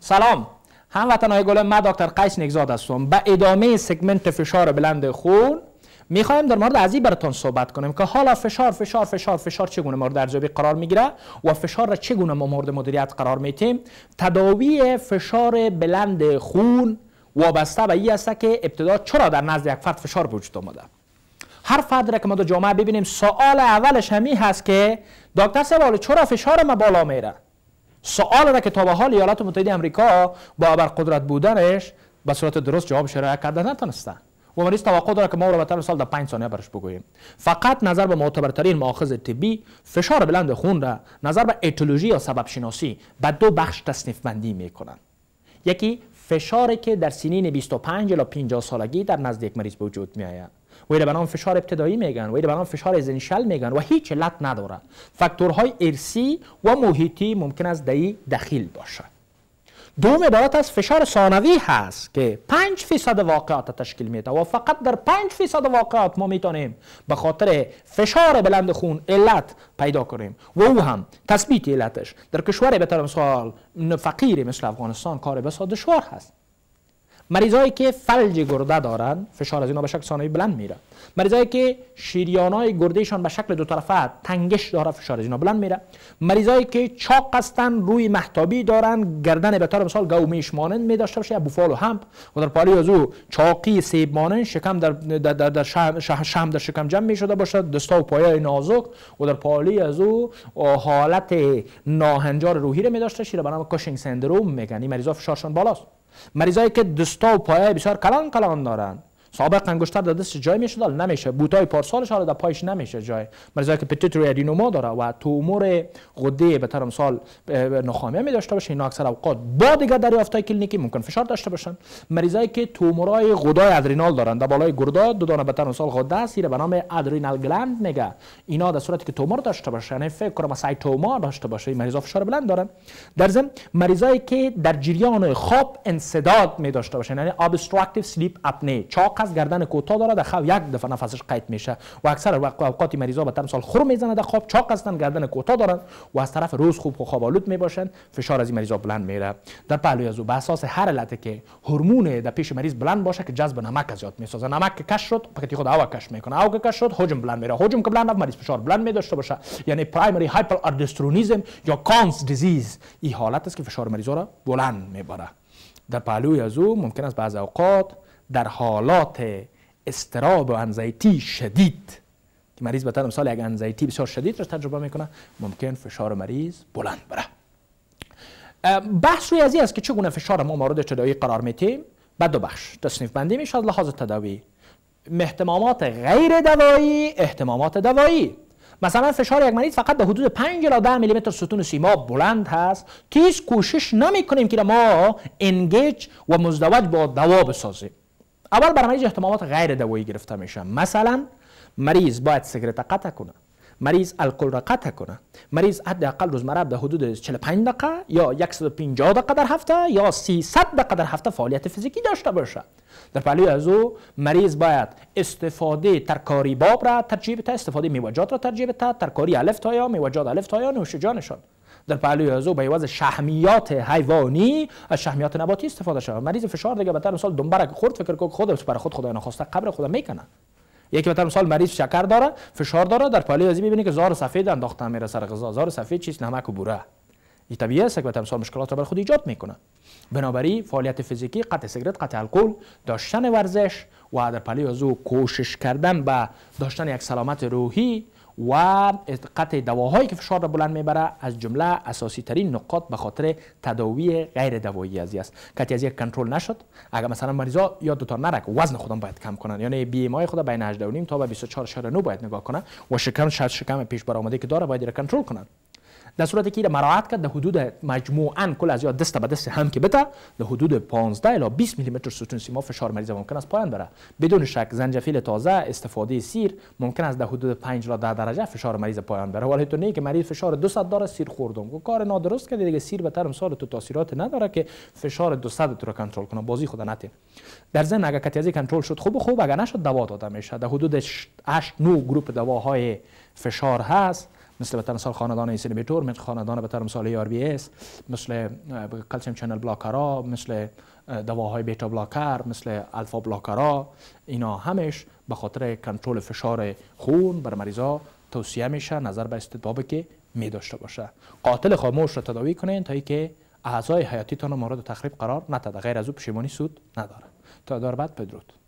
سلام های گلم من دکتر قیس نگزاد هستم به ادامه سگمنت فشار بلند خون میخوایم در مورد ازی براتون صحبت کنیم که حالا فشار فشار فشار فشار چگونه مورد ارزیابی قرار میگیره و فشار را چگونه ما مورد مدیریت قرار میتیم تداوی فشار بلند خون وابسته به این است که ابتدا چرا در نزد یک فرد فشار وجود آمده هر فرد را که ما در جامعه ببینیم سوال اولش همی هست که دکتر سوال چرا فشار ما بالا میره سوال را که تا به حال ایالات متحده آمریکا با ابرقدرت بودنش به صورت درست جواب شرایع کرده نتونستن و مریض توقع داره که ما رو به سال در 5 ثانیه برش بگوییم فقط نظر به معتبرترین معاخذ طبی فشار بلند خون را نظر به اتولوژی یا سبب شناسی به دو بخش تصنیف بندی می یکی فشاری که در سنین 25 الی 50 سالگی در نزدیک مریض وجود می آید و به نام فشار ابتدایی میگن و به نام فشار زنشل میگن و هیچ علت نداره فاکتورهای ارسی و محیطی ممکن است دهی دخیل باشه دوم عبارت از فشار ثانوی هست که 5 فیصد واقعات تشکیل میده و فقط در 5 فیصد واقعات ما میتونیم به خاطر فشار بلند خون علت پیدا کنیم و او هم تثبیت علتش در کشور به طور مثال فقیر مثل افغانستان کار بسا دشوار هست مریضایی که فلج گرده دارن فشار از اینا به شکل ثانوی بلند میره مریضایی که شریانای گردهشان به شکل دو طرفه تنگش داره فشار از اینا بلند میره مریضایی که چاق هستن روی محتابی دارن گردن به طور مثال میش مانند می داشته باشه بوفال و همپ و در پاری از او چاقی سیب مانند شکم در در, در, در شم, در شکم جمع می شده باشه دستا و پایای نازک و در پالی از حالت ناهنجار روحی رو می داشته شیره به نام کوشینگ سندروم میگن این مریضا فشارشان بالاست مریضایی که دستا و پایه بسیار کلان کلان دارند سابق انگشتر در دست جای میشد نمیشه بوتای پارسالش حالا در پایش نمیشه جای مرزا که پیتوتری ادینوما داره و تومور غده به سال نخامیه می داشته باشه اینا اکثر اوقات با دیگه دریافتای کلینیکی ممکن فشار داشته باشن مریضایی که تومورای غدای ادرینال دارن در بالای گردا دو دانه به سال غده سیره به نام ادرینال گلند میگه اینا در صورتی که تومور داشته باشه یعنی فکر کنم سایتوما داشته باشه این مریضا فشار بلند دارن در ضمن مریضایی که در جریان خواب انسداد می داشته باشن یعنی ابستراکتیو سلیپ اپنی چاق گردن کوتاه داره در خواب یک دفعه نفسش قید میشه و اکثر اوقات مریضا به تمثال خور میزنه در خواب چاق هستن گردن کوتاه دارن و از طرف روز خوب خواب آلود میباشن فشار از این مریضا بلند میره در پهلوی از به اساس هر علت که هورمون در پیش مریض بلند باشه که جذب نمک زیاد میسازه نمک که کش شد پکتی خود هوا کش میکنه او که کش شد حجم بلند میره حجم که بلند مریض فشار بلند میداشته باشه یعنی پرایمری هایپر آردسترونیزم یا کانس دیزیز این حالت است که فشار مریض را بلند میبره در پهلوی از او ممکن است بعض اوقات در حالات استراب و انزایتی شدید که مریض به مثال اگر انزایتی بسیار شدید را تجربه میکنه ممکن فشار مریض بلند بره بحث روی از است که چگونه فشار ما مورد تداوی قرار میتیم به دو بخش تصنیف بندی میشه از لحاظ تداوی احتمامات غیر دوایی احتمامات دوایی مثلا فشار یک مریض فقط به حدود 5 الی 10 میلی متر ستون سیما بلند هست تیز کوشش نمی کنیم که ما انگیج و مزدوج با دوا بسازیم اول مریض احتمالات غیر دوایی گرفته میشه مثلا مریض باید سیگرت قطع کنه مریض الکل را قطع کنه مریض حداقل روزمره به حدود 45 دقیقه یا 150 دقیقه در هفته یا 300 دقیقه در هفته فعالیت فیزیکی داشته باشه در پلی از او مریض باید استفاده ترکاری باب را ترجیح بده استفاده میوجات را ترجیح بده ترکاری الف تا یا میوجات الف تا یا نوشجانشان در پهلوی ازو به عوض شحمیات حیوانی از شحمیات نباتی استفاده شود مریض فشار دیگه بهتر مثال دنبرک خورد فکر کو خود برای خود خدای ناخواسته قبر خود میکنه یکی مثلا مثال مریض شکر داره فشار داره در پهلوی ازی میبینی که زار سفید انداخته میره سر غذا زار سفید چیز نمک و بوره این طبیعی است که مثال مشکلات را بر خود ایجاد میکنه بنابراین فعالیت فیزیکی قطع سیگارت قطع الکل داشتن ورزش و در پهلوی ازو کوشش کردن به داشتن یک سلامت روحی و قطع دواهایی که فشار را بلند میبره از جمله اساسی ترین نقاط به خاطر تداوی غیر دوایی ازی است که از یک کنترل نشد اگر مثلا مریضا یا دوتا نرک وزن خودم باید کم کنن یعنی بی ام آی خود بین 18.5 تا به 24.9 باید نگاه کنن و شکم شکم پیش برآمده که داره باید را کنترل کنن در صورتی که مراعات کرد در حدود مجموعا کل از یا دست به دست هم که بتا در حدود 15 الی 20 میلی متر ستون سیما فشار مریض ممکن است پایان بره بدون شک زنجفیل تازه استفاده سیر ممکن است در حدود 5 الی 10 درجه فشار مریض پایان بره ولی تو نه که مریض فشار 200 داره سیر خوردم و کار نادرست کردی دیگه سیر به مثال تو تاثیرات نداره که فشار 200 تو را کنترل کنه بازی خود نتین در زن اگر کتیازی کنترل شد خوب خوب اگر نشد دوا داده میشه در حدود 8 9 گروپ دواهای فشار هست مثل به مثال خاندان اینسینیبیتور مثل خاندان به مثال ای آر بی اس مثل کلسیم چنل بلاکرها مثل دواهای بیتا بلاکر مثل الفا بلاکرها اینا همش به خاطر کنترل فشار خون بر مریضا توصیه میشه نظر به استدباب که می داشته باشه قاتل خاموش را تداوی کنین تا اینکه که اعضای حیاتیتان مورد تخریب قرار نتده غیر از او پشیمانی سود نداره تا دار بعد بدرود